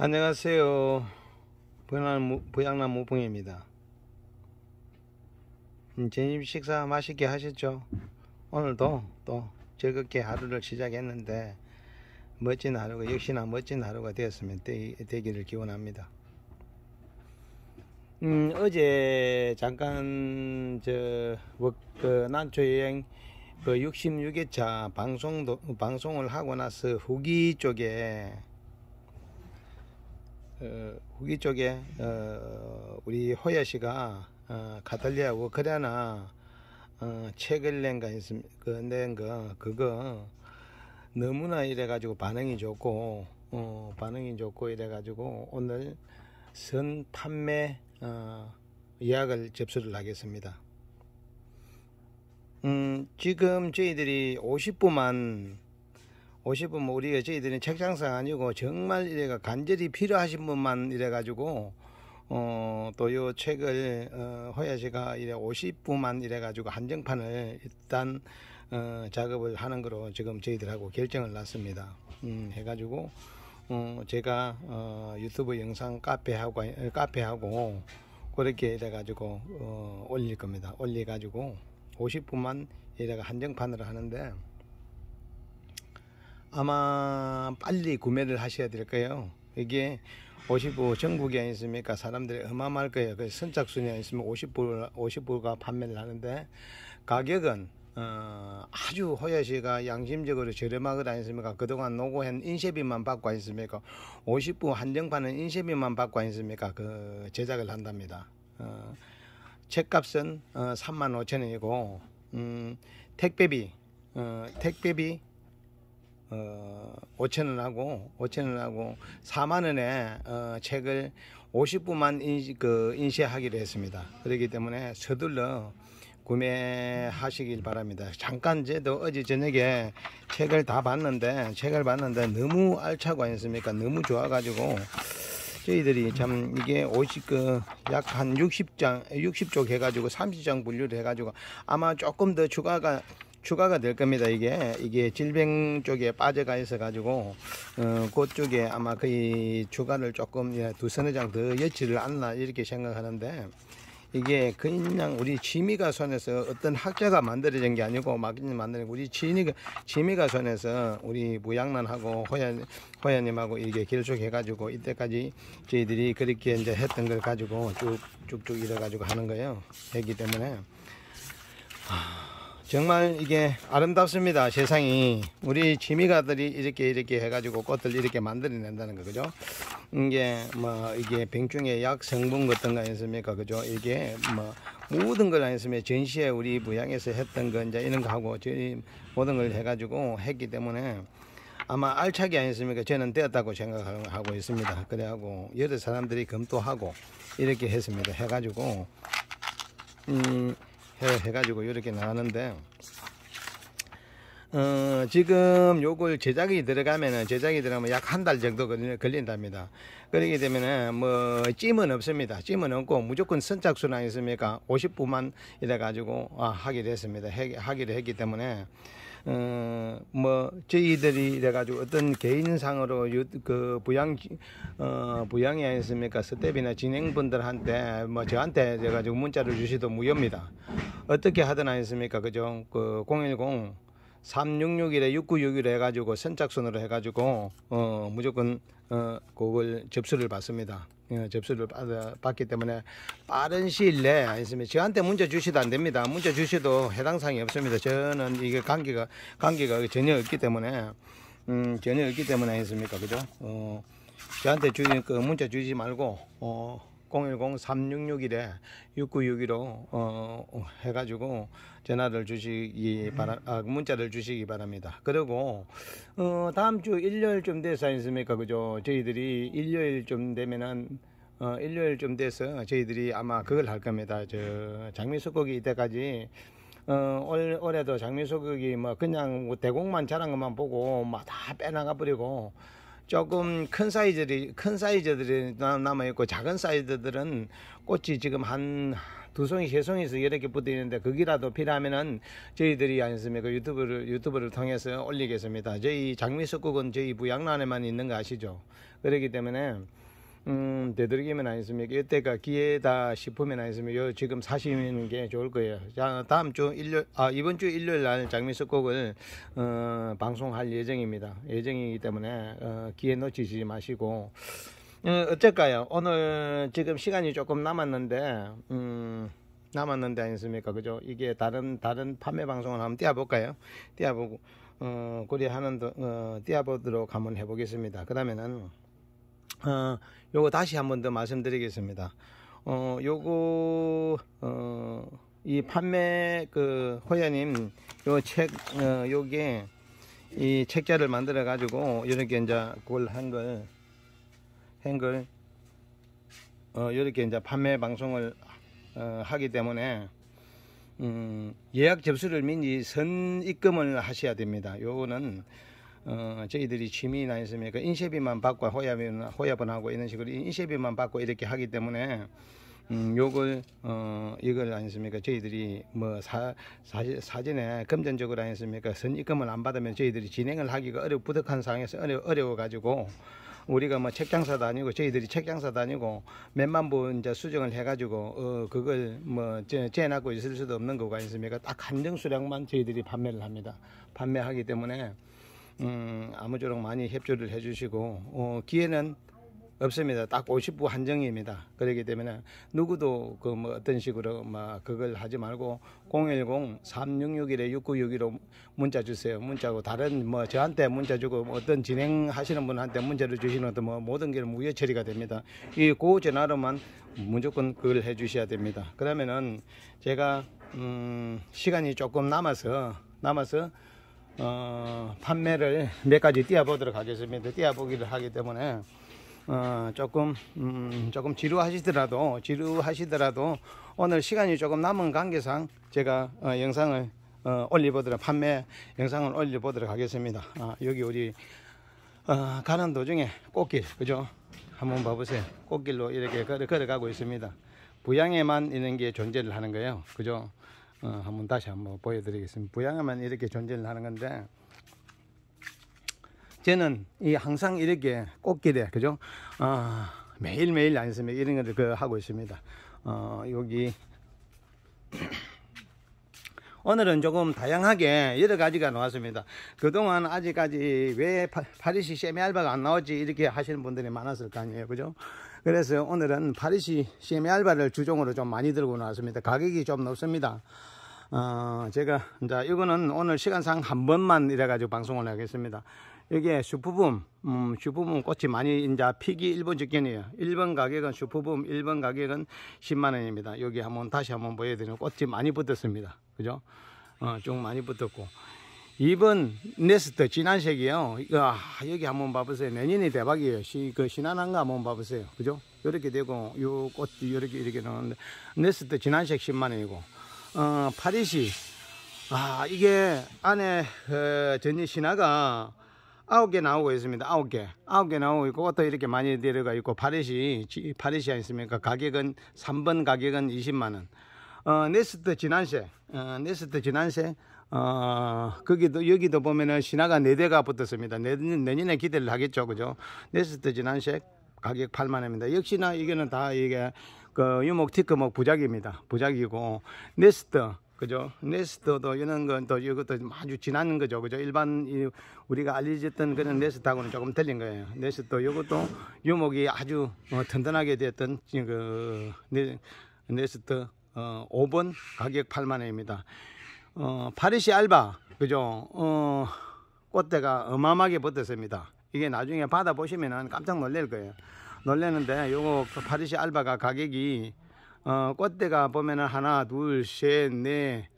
안녕하세요. 보양나무 풍입니다 음, 제님 식사 맛있게 하셨죠? 오늘도 또 즐겁게 하루를 시작했는데 멋진 하루가 역시나 멋진 하루가 되었으면 되, 기를 기원합니다. 음, 어제 잠깐 저그 난초 여행 그 66회차 방송 방송을 하고 나서 후기 쪽에 어, 후기 쪽에 어, 우리 호야 씨가 어, 가톨리하고 그래나 어, 책을 낸거 그 낸거 그거 너무나 이래가지고 반응이 좋고 어, 반응이 좋고 이래가지고 오늘 선 판매 어, 예약을 접수를 하겠습니다. 음, 지금 저희들이 50부만 오시면 뭐 우리 가 저희들은 책장상 아니고 정말 이래가 간절히 필요하신 분만 이래가지고 어, 또요 책을 어, 허야 지가 이래 5 0분만 이래가지고 한정판을 일단 어, 작업을 하는 거로 지금 저희들하고 결정을 났습니다. 음, 해가지고 어, 제가 어, 유튜브 영상 카페하고 카페하고 그렇게 이래가지고 어, 올릴 겁니다. 올려가지고 50분만 이래가 한정판으로 하는데 아마 빨리 구매를 하셔야 될 거예요. 이게 55 0 전국이 아니습니까? 사람들이 어마어마할 거예요. 그 선착순이 아니으면 50불, 50불가 판매를 하는데 가격은 어, 아주 허야 시가 양심적으로 저렴하거나 했습니까? 그동안 노고한 인쇄비만 받고 했습니까? 50부 한정판은 인쇄비만 받고 했습니까? 그 제작을 한답니다. 어, 책값은 어, 3 0 0 0 원이고 음, 택배비 어, 택배비 어, 5천원하고 5천원하고 4만원에 어, 책을 50부만 인시, 그 인쇄하기로 했습니다. 그렇기 때문에 서둘러 구매하시길 바랍니다. 잠깐 제도 어제 저녁에 책을 다 봤는데 책을 봤는데 너무 알차고 아니습니까? 너무 좋아가지고 저희들이 참 이게 50 그 약 한 60장 60쪽 해가지고 30장 분류를 해가지고 아마 조금 더 추가가 추가가 될 겁니다. 이게 이게 질병 쪽에 빠져가 있어 가지고 어, 그쪽에 아마 거의 추가를 조금 예, 두 서너 장더 여치를 않나 이렇게 생각하는데 이게 그냥 우리 지미가 손에서 어떤 학자가 만들어진 게 아니고 막인 만드는 우리 지미가 지미가 손에서 우리 무양란하고 호연 호연님하고 이게 결속해 가지고 이때까지 저희들이 그렇게 이제 했던 걸 가지고 쭉 쭉쭉 이래 가지고 하는 거예요. 했기 때문에. 하... 정말 이게 아름답습니다 세상이 우리 취미가들이 이렇게 이렇게 해가지고 꽃을 이렇게 만들어낸다는 거 그죠 이게 뭐 이게 병충해 약 성분 같은 거 아니습니까 그죠 이게 뭐 모든 걸 아니었으면 전시에 우리 부양에서 했던 거 이제 이런 거 하고 저희 모든 걸 해가지고 했기 때문에 아마 알차게 아니었습니까? 저는 되었다고 생각하고 있습니다. 그래하고 여러 사람들이 검토하고 이렇게 했습니다. 해가지고 음 해, 가지고 이렇게 나왔는데 어, 지금 요걸 제작이 들어가면은 제작이 들어가면 약 한 달 정도 걸린답니다 그러게 되면은 뭐 찜은 없습니다 찜은 없고 무조건 선착순 아니습니까 50분만 이래 가지고 아, 하기로 했습니다 하기로 했기 때문에 어, 뭐 저희들이 이래가지고 어떤 개인상으로 유, 그 부양 어, 부양이 아니었습니까 스텝이나 진행분들한테 뭐 저한테 제가 지고 문자를 주시도 무효입니다. 어떻게 하든 아니습니까 었 그죠? 그010 366일에 6961 해가지고 선착순으로 해가지고 어 무조건 어 그걸 접수를 받습니다. 예, 접수를 받아, 받기 때문에 빠른 시일 내에 있습니다. 저한테 문자 주시도 안 됩니다. 문자 주셔도 해당 사항이 없습니다. 저는 이게 관계가 관계가 전혀 없기 때문에 음, 전혀 없기 때문에 했습니까, 그죠? 어 저한테 주, 그 문자 주지 말고 어 010-3661에 6961로 어 해가지고 전화를 주시기 바라, 아, 문자를 주시기 바랍니다. 그리고, 어, 다음 주 일요일쯤 돼서 아니습니까? 그죠? 저희들이 일요일쯤 되면은, 어, 일요일쯤 돼서 저희들이 아마 그걸 할 겁니다. 저, 장미소고이 이때까지, 어, 올, 올해도 장미소고이뭐 그냥 뭐 대곡만 자란 것만 보고 막다 뭐 빼나가 버리고, 조금 큰 사이즈들이 큰 사이즈들이 남아 있고 작은 사이즈들은 꽃이 지금 한두 송이 세 송이에서 여러 개 붙어 있는데 거기라도 필요하면은 저희들이 아니었습니까 유튜브를 유튜브를 통해서 올리겠습니다. 저희 장미석국은 저희 부양란에만 있는 거 아시죠? 그렇기 때문에 음, 되도록이면 아니습니까? 었 이때가 기회다 싶으면 아니습니까? 었 지금 사시는 게 좋을 거예요. 자, 다음 주 일요일, 아, 이번 주 일요일 날 장미석곡을, 어, 방송할 예정입니다. 예정이기 때문에, 어, 기회 놓치지 마시고, 어쩔까요? 오늘 지금 시간이 조금 남았는데, 음, 남았는데 아니습니까? 그죠? 이게 다른, 다른 판매 방송을 한번 띄워볼까요? 띄워보고, 어, 고려하는, 어, 띄워보도록 한번 해보겠습니다. 그 다음에는, 어, 요거 다시 한번 더 말씀드리겠습니다. 어, 요거, 어, 이 판매, 그, 호야님, 요 책, 어, 요게, 이 책자를 만들어가지고, 이렇게 이제 그걸 한 걸, 행글 어, 이렇게 이제 판매 방송을 어, 하기 때문에 음, 예약 접수를 민지 선 입금을 하셔야 됩니다. 요거는 어, 저희들이 취미 나 있으니까 인쇄비만 받고 호야비는 호야분 하고 이런 식으로 인쇄비만 받고 이렇게 하기 때문에 음, 요걸 어, 이걸 아니습니까? 저희들이 뭐 사, 사, 사전에 금전적으로 아니습니까? 선 입금을 안 받으면 저희들이 진행을 하기가 어려 부득한 상황에서 어려 어려워 가지고 우리가 뭐 책장사 다니고 저희들이 책장사 다니고 몇만 분 이제 수정을 해가지고 어 그걸 뭐 재놨고 있을 수도 없는 거가 아니습니까? 딱 한정 수량만 저희들이 판매를 합니다. 판매하기 때문에 음 아무쪼록 많이 협조를 해주시고 어 기회는 없습니다. 딱 50부 한정입니다. 그렇기 때문에 누구도 그 뭐 어떤 식으로 막 그걸 하지 말고 010-3661-6961로 문자 주세요. 문자고 다른 뭐 저한테 문자 주고 뭐 어떤 진행하시는 분한테 문자를 주시는 것도 뭐 모든 게 무효 처리가 됩니다. 이고 전화로만 무조건 그걸 해 주셔야 됩니다. 그러면은 제가 음 시간이 조금 남아서 남아서 어 판매를 몇 가지 띄워보도록 하겠습니다. 띄워보기를 하기 때문에 어, 조금 음, 조금 지루하시더라도 지루하시더라도 오늘 시간이 조금 남은 관계상 제가 어, 영상을 어, 올려보도록 판매 영상을 올려보도록 하겠습니다. 아, 여기 우리 어, 가는 도중에 꽃길 그죠? 한번 봐보세요. 꽃길로 이렇게 걸어, 가고 있습니다. 부양에만 있는 게 존재를 하는 거예요. 그죠? 어, 한번 다시 한번 보여드리겠습니다. 부양에만 이렇게 존재를 하는 건데 저는 이 항상 이렇게 꽃길에 그죠 아 매일매일 다니면서 이런 것을 그 하고 있습니다 어 여기 오늘은 조금 다양하게 여러 가지가 나왔습니다. 그동안 아직까지 왜 파, 리시 세미알바가 안 나오지 이렇게 하시는 분들이 많았을 거 아니에요. 그죠? 그래서 오늘은 파리시 세미알바를 주종으로 좀 많이 들고 나왔습니다. 가격이 좀 높습니다. 어, 제가, 자, 이거는 오늘 시간상 한 번만 이래가지고 방송을 하겠습니다. 여기에 슈퍼붐, 음, 슈퍼붐 꽃이 많이 이제 피기 1번 직전이에요. 1번 가격은 슈퍼붐, 1번 가격은 10만원입니다. 여기 한번 다시 한번 보여드리는 꽃이 많이 붙었습니다. 그죠? 어, 좀 많이 붙었고. 2번 네스트 진한색이요. 이거 아, 여기 한번 봐보세요. 내년이 대박이에요. 시, 그 신한한가 한번 봐보세요. 그죠? 이렇게 되고 요꽃 이렇게 이 이렇게 나오는데 네스트 진한색 10만원이고 어, 파리시 아 이게 안에 어, 전이 신화가 아홉 개 나오고 있습니다. 아홉 개. 아홉 개 나오고 있고, 옷도 이렇게 많이 내려가 있고, 파리시, 파리시 아니습니까? 가격은, 3번 가격은 20만원. 어, 네스트 지난세, 어, 네스트 지난세, 어, 거기도, 여기도 보면은 신화가 네대가 붙었습니다. 내년, 내년에 기대를 하겠죠. 그죠? 네스트 지난세 가격 8만원입니다. 역시나 이거는 다 이게, 그, 유목, 티크목 부작입니다. 부작이고, 네스트, 그죠? 네스트도 이런 건 또 이것도 아주 지난 거죠. 그죠? 일반 우리가 알려졌던 그런 네스트하고는 조금 틀린 거예요. 네스트 이것도 유목이 아주 어, 튼튼하게 되었던그 네, 네스트 어, 5번 가격 8만 원입니다. 어, 파리시 알바 그죠? 어, 꽃대가 어마어마하게 붙었습니다. 이게 나중에 받아보시면 깜짝 놀랄 거예요. 놀랐는데 요거 그 파리시 알바가 가격이 어, 꽃대가 보면은 하나, 둘, 셋, 넷, 네,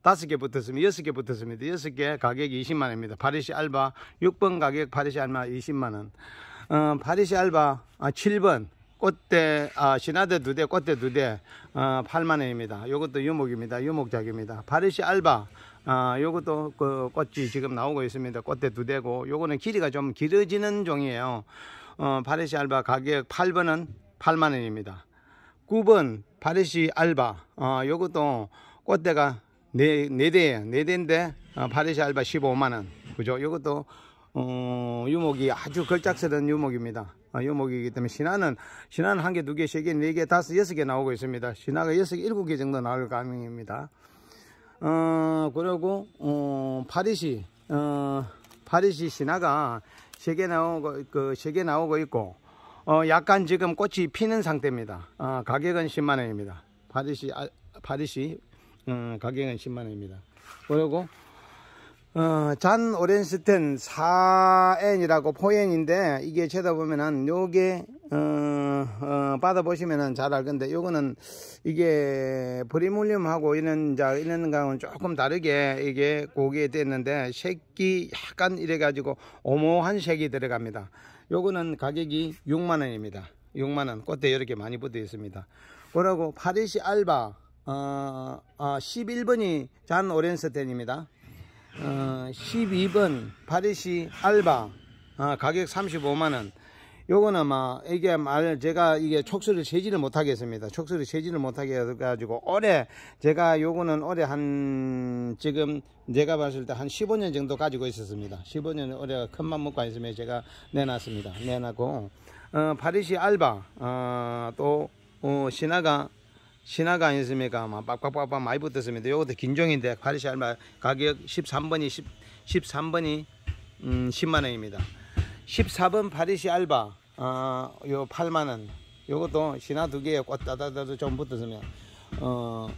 다섯 개 붙었습니다. 여섯 개 붙었습니다. 여섯 개 가격이 20만 원입니다. 파리시 알바 6번 가격 파리시 알바 20만 원. 어, 파리시 알바 아, 7번 꽃대 아, 신화대 두 대, 꽃대 두 대, 어, 8만 원입니다. 이것도 유목입니다. 유목작입니다. 파리시 알바 아, 요것도 그 꽃이 지금 나오고 있습니다. 꽃대 두 대고 요거는 길이가 좀 길어지는 종이에요. 어, 파리시 알바 가격 8번은 8만 원입니다. 9번 파리시 알바 어, 요것도 꽃대가 네, 네 대예요. 네 대인데 어, 바레시 알바 15만원 그죠? 요것도 어, 유목이 아주 걸작스러운 유목입니다. 어, 유목이기 때문에 신화는 신화는 한 개, 두 개, 세 개, 네 개, 다섯, 여섯 개 나오고 있습니다. 신화가 여섯 개, 일곱 개 정도 나올 가능입니다. 어, 그리고 어, 파리시 어, 파리시 신화가 세 개 나오고 그 세 개 나오고 있고 어, 약간 지금 꽃이 피는 상태입니다. 어, 가격은 10만원입니다. 바디시, 아, 바디시, 음, 가격은 10만원입니다. 그리고, 어, 잔 오렌스텐 4N이라고 포엔인데 이게 쳐다 보면은 요게 어, 어, 받아 보시면은 잘 알 건데 요거는 이게 프리물륨하고 이런 자 이런 강은 조금 다르게 이게 고기에 됐는데 색이 약간 이래 가지고 오모한 색이 들어갑니다. 요거는 가격이 6만원입니다 6만원 꽃대 이렇게 많이 붙어 있습니다 그러고 파리시 알바 어, 어 아, 11번이 잔 오렌스텐입니다 어, 12번 파리시 알바 어, 가격 35만원 요거는 막 이게 말 제가 이게 촉수를 세지를 못하겠습니다. 촉수를 세지를 못하게 해가지고 올해 제가 요거는 올해 한 지금 제가 봤을 때 한 15년 정도 가지고 있었습니다. 15년 올해 큰맘 먹고 있으면 제가 내놨습니다. 내놨고 어, 파리시 알바 어, 또 어, 신화가 신화가 아니습니까? 막 빡빡빡빡 많이 붙었습니다. 요것도 긴종인데 파리시 알바 가격 13번이 10, 13번이 음, 10만 원입니다. 14번 파리시 알바 어, 요 8만원 요것도 신화 두 개에 꽃다다다도 좀 붙었으면 어,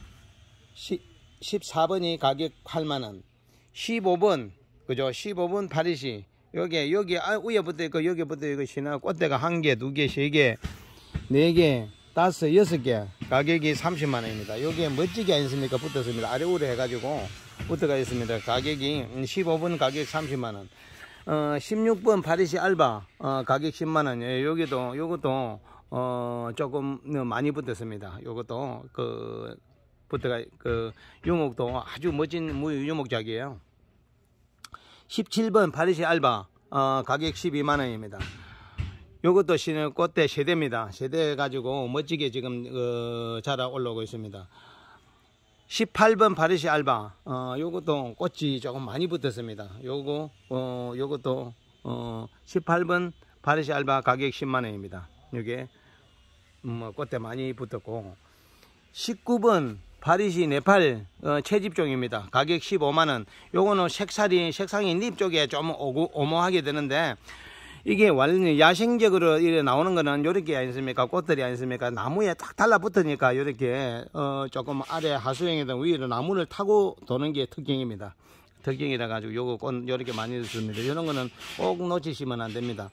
14번이 가격 8만원 15번 그죠 15번 파리시 여기 여기 아, 위에 붙어있고 여기 붙어있고 신화 꽃대가 한개 두개 세개 네개 5섯여개 가격이 30만원입니다 여기에 멋지게 안습니까 붙었습니다 아래우래 해가지고 붙어가 있습니다 가격이 15분 가격 30만원 어, 16번 파리시 알바 어, 가격 10만원 예, 여기도 요것도 어, 조금 많이 붙었습니다 요것도 그 부터가 그 유목도 아주 멋진 유목작이에요 17번 파리시 알바 어, 가격 12만원입니다 요것도 신은 꽃대 세대입니다 세대 가지고 멋지게 지금 어, 자라 올라오고 있습니다 18번 바리시 알바 어, 요것도 꽃이 조금 많이 붙었습니다 요거 어, 요것도 어, 18번 바리시 알바 가격 10만원입니다 요게 음, 뭐 꽃대 많이 붙었고 19번 바리시 네팔 어, 채집종입니다 가격 15만원 요거는 색살이 색상이 잎 쪽에 좀 오고, 오모하게 되는데 이게 완전히 야생적으로 이래 나오는 거는 요렇게 아니습니까? 꽃들이 아니습니까? 나무에 딱 달라붙으니까 요렇게 어 조금 아래 하수형이든 위로 나무를 타고 도는 게 특징입니다. 특징이라 가지고 요거 꽃 요렇게 많이 있습니다. 이런 거는 꼭 놓치시면 안 됩니다.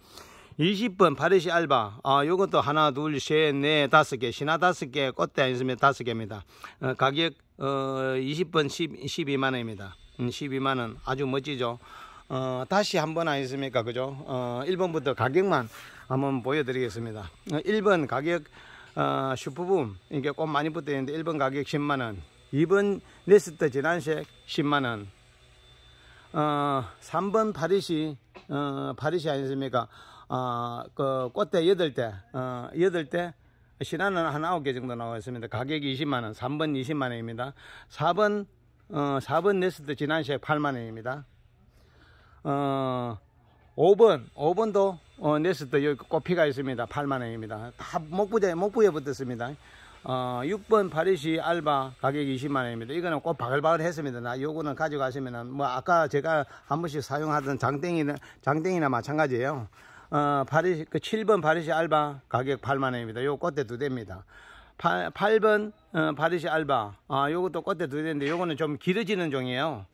20번 파리시 알바 아 요것도 하나 둘 셋 넷 다섯 개 신화 다섯 개 꽃대 아니습니까? 다섯 개입니다. 어, 가격 어 20번 10, 12만 원입니다. 음, 12만 원 아주 멋지죠. 어, 다시 한번 아니습니까? 그죠? 어, 1번부터 가격만 한번 보여드리겠습니다. 1번 어, 가격 어, 슈퍼붐 이게 꽃 많이 붙어 있는데 1번 가격 10만원 2번 레스터 진한색 10만원 어, 3번 파리시 어, 파리시 아니습니까? 어, 아, 그 꽃대 8대 어, 8대 신화는 한 9개 정도 나와 있습니다. 가격이 20만원 3번 20만원입니다. 4번 어, 4번 레스터 진한색 8만원입니다. 어, 5번, 5번도 어, 네스트 여기 꽃피가 있습니다. 8만원입니다. 다 목부자에 목부에 붙었습니다. 어, 6번 파리시 알바 가격 20만원입니다. 이거는 꼭 바글바글 했습니다. 나 요거는 가져가시면은 뭐 아까 제가 한 번씩 사용하던 장땡이나 장땡이나 마찬가지예요. 어, 파리시 그 7번 파리시 알바 가격 8만원입니다. 요 꽃대 두 대입니다. 8, 번 어, 파리시 알바 아 요것도 꽃대 두 대인데 요거는 좀 길어지는 종이에요.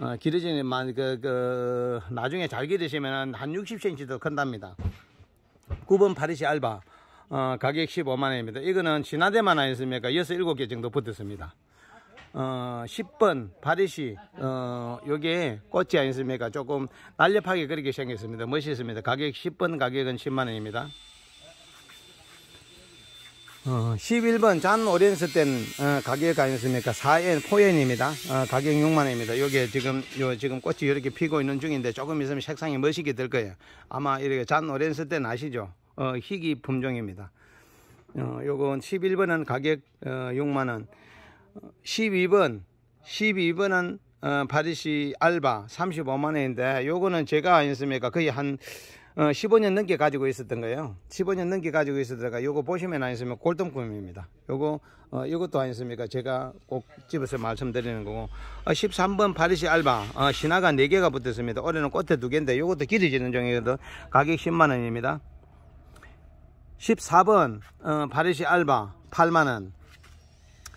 어, 기르지만 그, 그 나중에 잘 기르시면 한 60cm도 큰답니다 9번 파리시 알바 어, 가격 15만원입니다 이거는 진화대만 아니었습니까 6, 7개 정도 붙었습니다 어, 10번 바리시 어, 요게 꽃이 아니습니까 조금 날렵하게 그렇게 생겼습니다 멋있습니다 가격 10번 가격은 10만원입니다 어, 11번 잔 오렌스 땐 어, 가격 아니었습니까? 4엔 4엔입니다. 어, 가격 6만원입니다. 요게 지금 요 지금 꽃이 이렇게 피고 있는 중인데 조금 있으면 색상이 멋있게 될 거예요. 아마 이렇게 잔 오렌스 땐 아시죠? 어, 희귀 품종입니다. 어, 요건 11번은 가격 어, 6만원 12번 12번은 어, 바리시 알바 35만원인데 요거는 제가 아니었습니까? 거의 한 어, 15년 넘게 가지고 있었던 거예요. 15년 넘게 가지고 있었다가 요거 보시면 아니으면 골동품입니다. 요거 어, 이것도 아니습니까? 제가 꼭 집에서 말씀드리는 거고 어, 13번 파리시 알바 어, 신화가 4개가 붙었습니다. 올해는 꽃에 2개인데 요것도 길어지는 종이거든. 가격 10만원입니다. 14번 어, 파리시 알바 8만원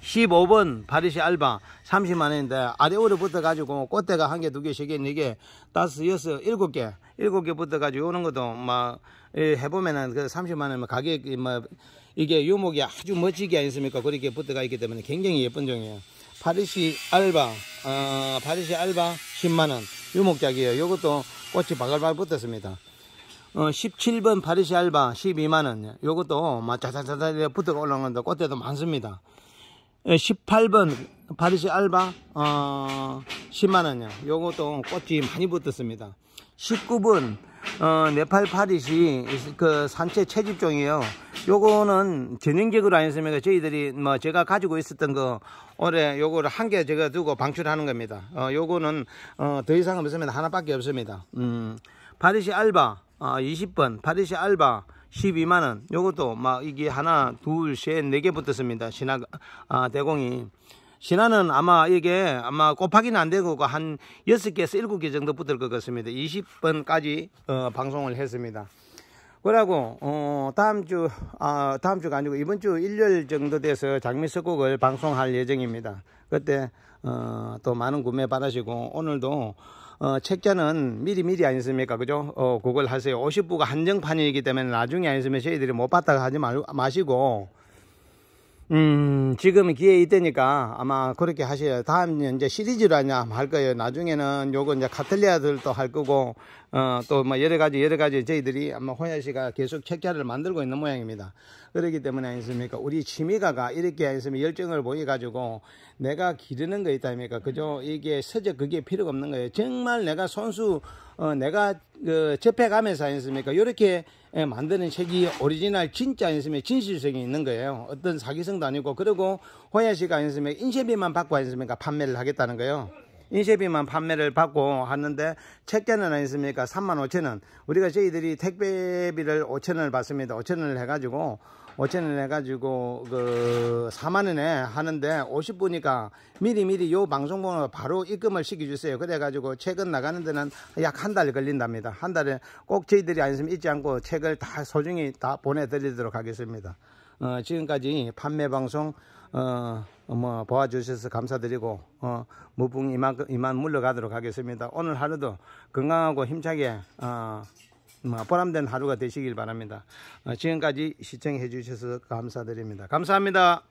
15번 바리시 알바 30만원인데 아래오로 붙어가지고 꽃대가 한 개, 두 개, 세 개, 네 개, 다섯, 여섯, 일곱 개, 일곱 개 붙어가지고 오는 것도 막 뭐, 예, 해보면은 그 30만원 뭐 가격 뭐 이게 유목이 아주 멋지게 아니습니까? 그렇게 붙어가 있기 때문에 굉장히 예쁜 종이에요. 바리시 알바, 어, 바리시 알바 10만원 유목작이에요. 이것도 꽃이 바글바글 붙었습니다. 어, 17번 바리시 알바 12만원. 요것도 뭐 자자자자 붙어 올라오는데 꽃대도 많습니다. 18번 예, 바디시 알바 어, 10만원이요 요것도 꽃이 많이 붙었습니다 19번 어, 네팔 파리시 그 산채 채집종이에요 요거는 전형적으로 아니었습니까 저희들이 뭐 제가 가지고 있었던 거 올해 요거를 한 개 제가 두고 방출하는 겁니다 어, 요거는 어, 더 이상 없습니다 하나밖에 없습니다 음, 파리시 알바 어, 20번 파리시 알바 12만원 요것도 막 이게 하나 둘셋네 개 붙었습니다 신화 아, 대공이 신화는 아마 이게 아마 곱하기는 안 되고 한 6개에서 7개 정도 붙을 것 같습니다 20번까지 어, 방송을 했습니다 그러고 어, 다음 주 아, 다음 주가 아니고 이번 주 일요일 정도 돼서 장미 석곡을 방송할 예정입니다 그때 어, 또 많은 구매 받으시고 오늘도 어, 책자는 미리미리 아니습니까? 그죠? 어, 그걸 하세요. 50부가 한정판이기 때문에 나중에 아니으면 저희들이 못 봤다고 하지 마, 마시고 음, 지금 기회 있다니까 아마 그렇게 하셔야 다음 이제 시리즈로 하냐 할 거예요. 나중에는 요거 이제 카틀리아들도 할 거고, 어, 또 뭐 여러 가지 여러 가지 저희들이 아마 호야 씨가 계속 책자를 만들고 있는 모양입니다. 그렇기 때문에 아니습니까? 우리 취미가가 이렇게 아니습니까? 열정을 보여가지고 내가 기르는 거 있다 아닙니까? 그죠? 이게 서적 그게 필요가 없는 거예요. 정말 내가 선수, 어, 내가 그 접해가면서 아니습니까? 요렇게 예, 만드는 책이 오리지널 진짜 인스에 진실성이 있는 거예요. 어떤 사기성도 아니고 그리고 호야씨가 인스에 인쇄비만 받고 인스니까 판매를 하겠다는 거예요. 인쇄비만 판매를 받고 하는데 책자는 아니습니까? 3만 5천 원. 우리가 저희들이 택배비를 5천 원을 받습니다. 5천 원을 해가지고 5천원 해가지고 그 4만원에 하는데 50분이니까 미리미리 요 방송번호 바로 입금을 시켜주세요 그래가지고 책은 나가는 데는 약 한 달 걸린답니다 한 달에 꼭 저희들이 안심 잊지 않고 책을 다 소중히 다 보내드리도록 하겠습니다 어, 지금까지 판매방송 어, 뭐 보아주셔서 감사드리고 어, 무풍 이만, 이만 물러가도록 하겠습니다 오늘 하루도 건강하고 힘차게 어, 보람된 뭐, 하루가 되시길 바랍니다. 어, 지금까지 시청해 주셔서 감사드립니다. 감사합니다.